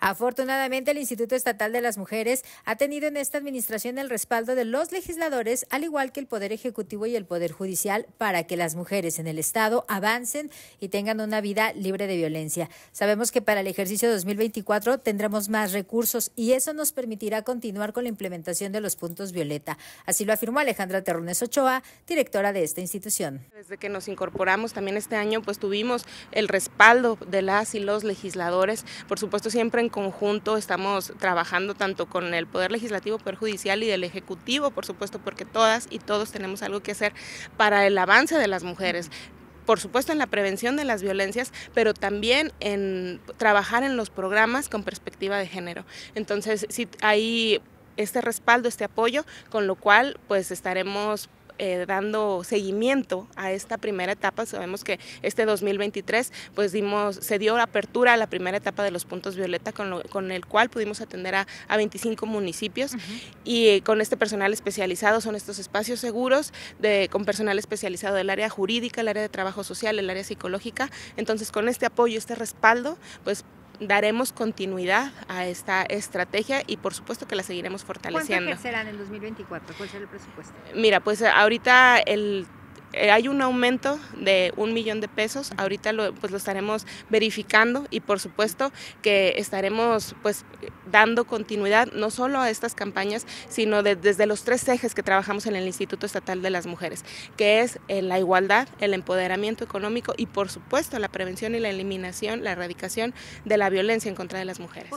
Afortunadamente, el Instituto Estatal de las Mujeres ha tenido en esta administración el respaldo de los legisladores, al igual que el Poder Ejecutivo y el Poder Judicial, para que las mujeres en el Estado avancen y tengan una vida libre de violencia. Sabemos que para el ejercicio 2024 tendremos más recursos y eso nos permitirá continuar con la implementación de los puntos violeta. Así lo afirmó Alejandra Terrones Ochoa, directora de esta institución. Desde que nos incorporamos también este año, pues tuvimos el respaldo de las y los legisladores, por supuesto siempre en conjunto estamos trabajando tanto con el Poder Legislativo, Poder Judicial y del Ejecutivo, por supuesto, porque todas y todos tenemos algo que hacer para el avance de las mujeres por supuesto en la prevención de las violencias, pero también en trabajar en los programas con perspectiva de género. Entonces, si hay este respaldo, este apoyo, con lo cual pues estaremos eh, dando seguimiento a esta primera etapa. Sabemos que este 2023 pues dimos, se dio la apertura a la primera etapa de los puntos violeta con, el cual pudimos atender a, 25 municipios y con este personal especializado son estos espacios seguros de, con personal especializado del área jurídica, el área de trabajo social, el área psicológica. Entonces con este apoyo, este respaldo, pues daremos continuidad a esta estrategia y por supuesto que la seguiremos fortaleciendo. ¿Cuánto serán en 2024? ¿Cuál será el presupuesto? Mira, pues ahorita el eh, hay un aumento de un millón de pesos, ahorita lo, pues lo estaremos verificando y por supuesto que estaremos pues dando continuidad no solo a estas campañas, sino desde los tres ejes que trabajamos en el Instituto Estatal de las Mujeres, que es la igualdad, el empoderamiento económico y por supuesto la prevención y la eliminación, la erradicación de la violencia en contra de las mujeres.